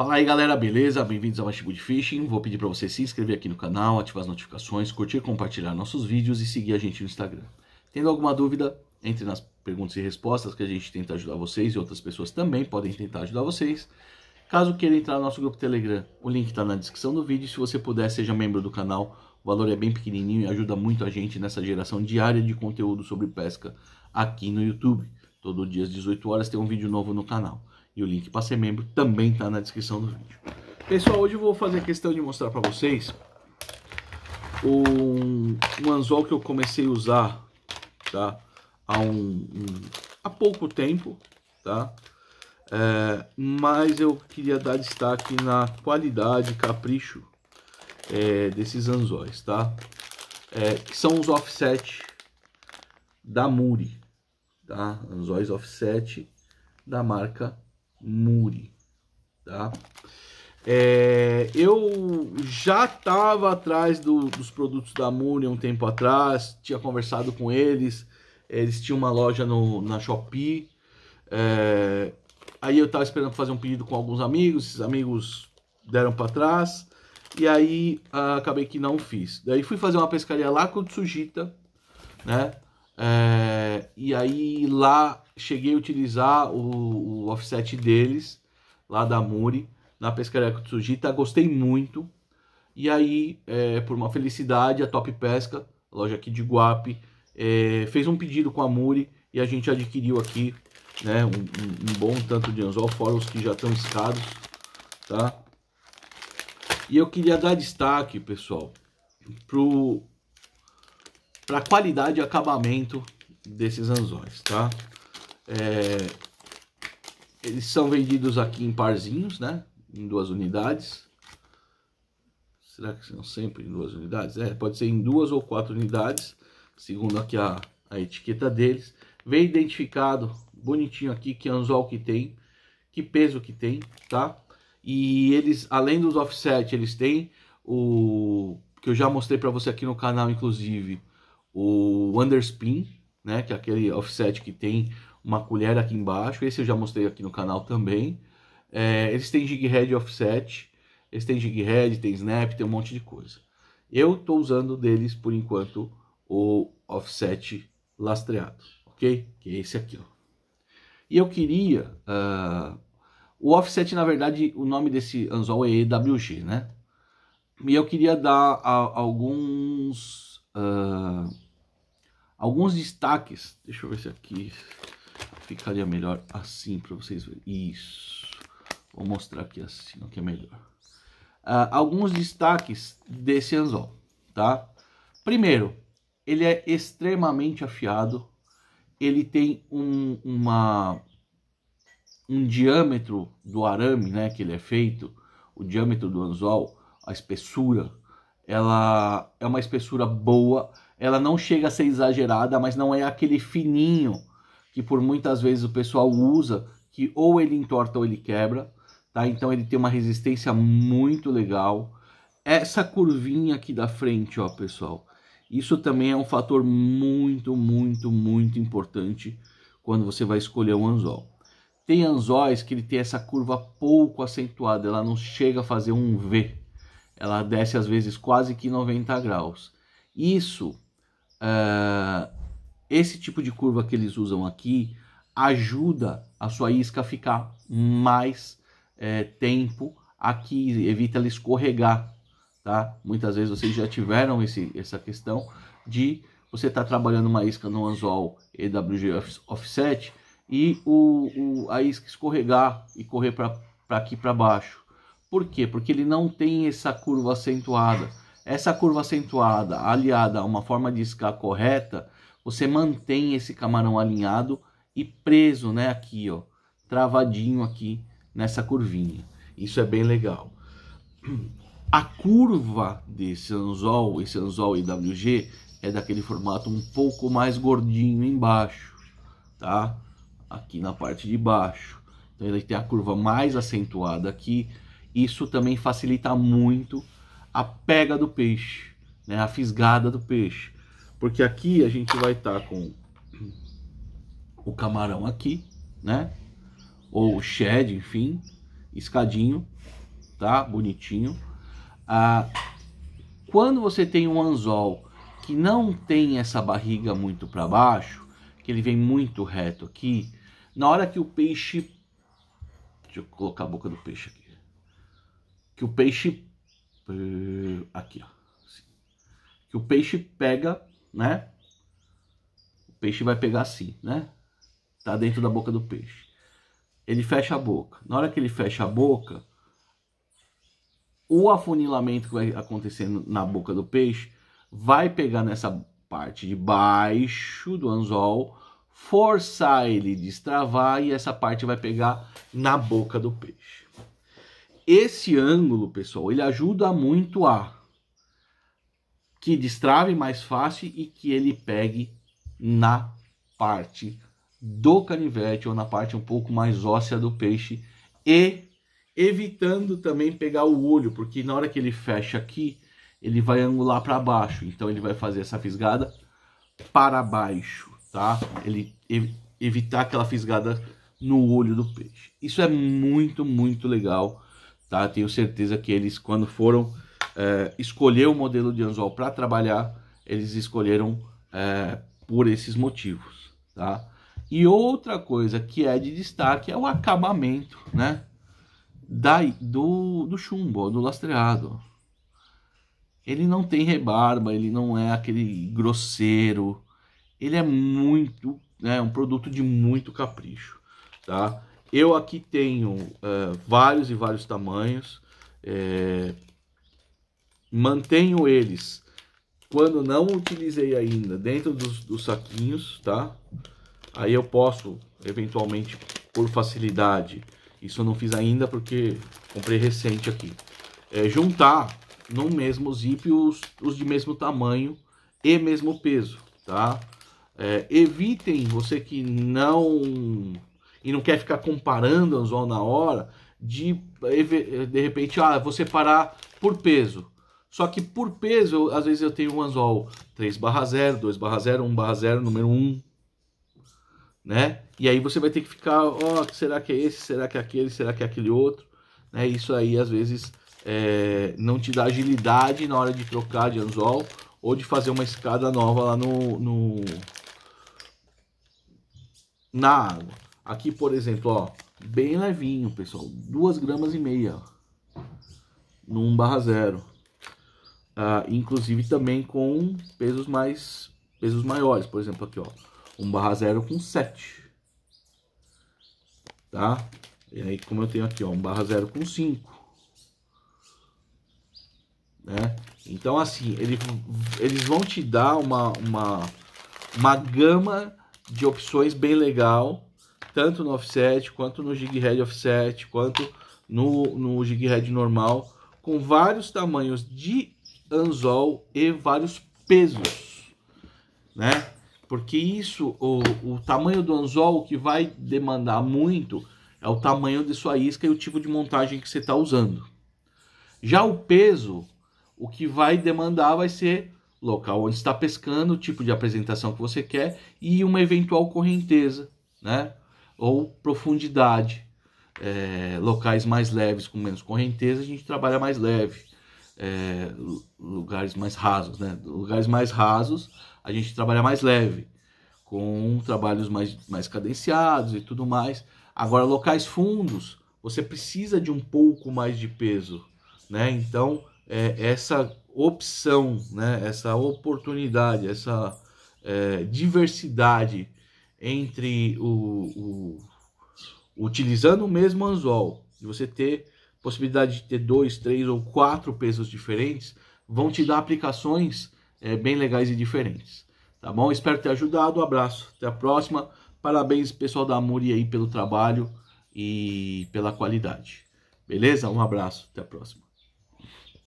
Fala aí galera, beleza? Bem-vindos ao Bastibu de Fishing. Vou pedir para você se inscrever aqui no canal, ativar as notificações, curtir, compartilhar nossos vídeos e seguir a gente no Instagram. Tendo alguma dúvida, entre nas perguntas e respostas que a gente tenta ajudar vocês e outras pessoas também podem tentar ajudar vocês. Caso queira entrar no nosso grupo Telegram, o link está na descrição do vídeo. Se você puder, seja membro do canal. O valor é bem pequenininho e ajuda muito a gente nessa geração diária de conteúdo sobre pesca aqui no YouTube. Todo dia às 18 horas tem um vídeo novo no canal. E o link para ser membro também está na descrição do vídeo. Pessoal, hoje eu vou fazer questão de mostrar para vocês um, um, anzol que eu comecei a usar tá? há, um, um há pouco tempo, tá? É, mas eu queria dar destaque na qualidade, capricho é, desses anzóis, tá? É, que são os offset da Muri, tá? Anzóis offset da marca Muri, tá? É, eu já estava atrás do, dos produtos da Muri um tempo atrás, tinha conversado com eles, eles tinham uma loja no, na Shopee, é, aí eu estava esperando fazer um pedido com alguns amigos, esses amigos deram para trás, e aí ah, acabei que não fiz. Daí fui fazer uma pescaria lá com o Tsujita, né? É, e aí lá cheguei a utilizar o, o offset deles, lá da Muri, na pescaria Kutsujita, tá? gostei muito. E aí, é, por uma felicidade, a Top Pesca, loja aqui de Guape, é, fez um pedido com a Muri e a gente adquiriu aqui né, um, um, um bom tanto de anzol, fora os que já estão escados, tá? E eu queria dar destaque, pessoal, para a qualidade e acabamento desses anzóis, tá? É, eles são vendidos aqui em parzinhos, né? Em duas unidades. Será que são sempre em duas unidades? É, pode ser em duas ou quatro unidades, segundo aqui a, a etiqueta deles. Vem identificado, bonitinho aqui, que é anzol que tem, que peso que tem, tá? E eles, além dos offset, eles têm o que eu já mostrei para você aqui no canal, inclusive, o underspin, né? Que é aquele offset que tem uma colher aqui embaixo. Esse eu já mostrei aqui no canal também. É, eles têm jig head offset, eles têm jig head, tem snap, tem um monte de coisa. Eu estou usando deles por enquanto o offset lastreado, ok? Que é esse aqui, ó. E eu queria... Uh, o offset, na verdade, o nome desse anzol é EWG, né? E eu queria dar a, alguns... Uh, alguns destaques. Deixa eu ver se aqui ficaria melhor assim para vocês verem. Isso. Vou mostrar aqui assim, o que é melhor. Uh, alguns destaques desse anzol, tá? Primeiro, ele é extremamente afiado. Ele tem um, uma, um diâmetro do arame, né, que ele é feito, o diâmetro do anzol, a espessura, ela é uma espessura boa. Ela não chega a ser exagerada, mas não é aquele fininho que por muitas vezes o pessoal usa, que ou ele entorta ou ele quebra, tá? Então ele tem uma resistência muito legal. Essa curvinha aqui da frente, ó, pessoal, isso também é um fator muito, muito, muito importante quando você vai escolher um anzol. Tem anzóis que ele tem essa curva pouco acentuada, ela não chega a fazer um V. Ela desce às vezes quase que 90 graus. Isso eh, esse tipo de curva que eles usam aqui ajuda a sua isca a ficar mais é, tempo aqui, evita ela escorregar, tá? Muitas vezes vocês já tiveram esse, essa questão de você estar tá trabalhando uma isca no anzol EWG offset e o, o, a isca escorregar e correr para aqui para baixo. Por quê? Porque ele não tem essa curva acentuada. Essa curva acentuada aliada a uma forma de isca correta, você mantém esse camarão alinhado e preso, né, aqui, ó, travadinho aqui nessa curvinha. Isso é bem legal. A curva desse anzol, esse anzol IWG, é daquele formato um pouco mais gordinho embaixo, tá? Aqui na parte de baixo. Então ele tem a curva mais acentuada aqui. Isso também facilita muito a pega do peixe, né? A fisgada do peixe. Porque aqui a gente vai estar tá com o camarão aqui, né? Ou o shed, enfim, escadinho, tá? Bonitinho. Ah, quando você tem um anzol que não tem essa barriga muito para baixo, que ele vem muito reto aqui, na hora que o peixe deixa eu colocar a boca do peixe aqui, que o peixe aqui, ó, que o peixe pega né? O peixe vai pegar assim, né? Tá dentro da boca do peixe. Ele fecha a boca. Na hora que ele fecha a boca, o afunilamento que vai acontecer na boca do peixe vai pegar nessa parte de baixo do anzol, forçar ele destravar e essa parte vai pegar na boca do peixe. Esse ângulo, pessoal, ele ajuda muito a que destrave mais fácil e que ele pegue na parte do canivete ou na parte um pouco mais óssea do peixe e evitando também pegar o olho, porque na hora que ele fecha aqui, ele vai angular para baixo, então ele vai fazer essa fisgada para baixo, tá? Ele ev evitar aquela fisgada no olho do peixe. Isso é muito, muito legal, tá? Tenho certeza que eles quando foram é, escolher o modelo de anzol para trabalhar, eles escolheram é, por esses motivos, tá? E outra coisa que é de destaque é o acabamento, né? Da, do, do chumbo, do lastreado. Ele não tem rebarba, ele não é aquele grosseiro. Ele é muito, é um produto de muito capricho, tá? Eu aqui tenho eh, vários e vários tamanhos. É, Mantenho eles, quando não utilizei ainda, dentro dos, dos saquinhos, tá? Aí eu posso, eventualmente, por facilidade, isso eu não fiz ainda porque comprei recente aqui, é, juntar no mesmo zip os, os de mesmo tamanho e mesmo peso, tá? É, evitem, você que não e não quer ficar comparando anzol na hora, de de repente, ah, vou separar por peso. Só que por peso, eu, às vezes eu tenho um anzol 3 barra 0, 2 barra 0, 1 barra 0, número 1. Né? E aí você vai ter que ficar, ó, oh, será que é esse, será que é aquele, será que é aquele outro? Né? Isso aí às vezes é, não te dá agilidade na hora de trocar de anzol ou de fazer uma escada nova lá no, no na água. Aqui, por exemplo, ó, bem levinho, pessoal, 2 gramas e meia, no 1 barra 0 ah, inclusive também com pesos mais pesos maiores, por exemplo aqui ó, 1 barra 0 com 7, tá? E aí como eu tenho aqui ó, 1 barra 0 com 5, né? Então assim, ele, eles vão te dar uma, uma, uma gama de opções bem legal, tanto no offset, quanto no jig head offset, quanto no, no jig head normal, com vários tamanhos de anzol e vários pesos, né? Porque isso, o, o tamanho do anzol, que vai demandar muito é o tamanho de sua isca e o tipo de montagem que você está usando. Já o peso, o que vai demandar vai ser local onde está pescando, o tipo de apresentação que você quer e uma eventual correnteza, né? Ou profundidade. É, locais mais leves com menos correnteza, a gente trabalha mais leve é, lugares mais rasos, né? Lugares mais rasos, a gente trabalha mais leve, com trabalhos mais, mais cadenciados e tudo mais. Agora, locais fundos, você precisa de um pouco mais de peso, né? Então, é, essa opção, né? Essa oportunidade, essa é, diversidade entre o, o utilizando o mesmo anzol, de você ter possibilidade de ter dois, três ou quatro pesos diferentes, vão te dar aplicações é, bem legais e diferentes. Tá bom? Espero ter ajudado. Um abraço, até a próxima. Parabéns, pessoal da Amuri aí pelo trabalho e pela qualidade. Beleza? Um abraço, até a próxima.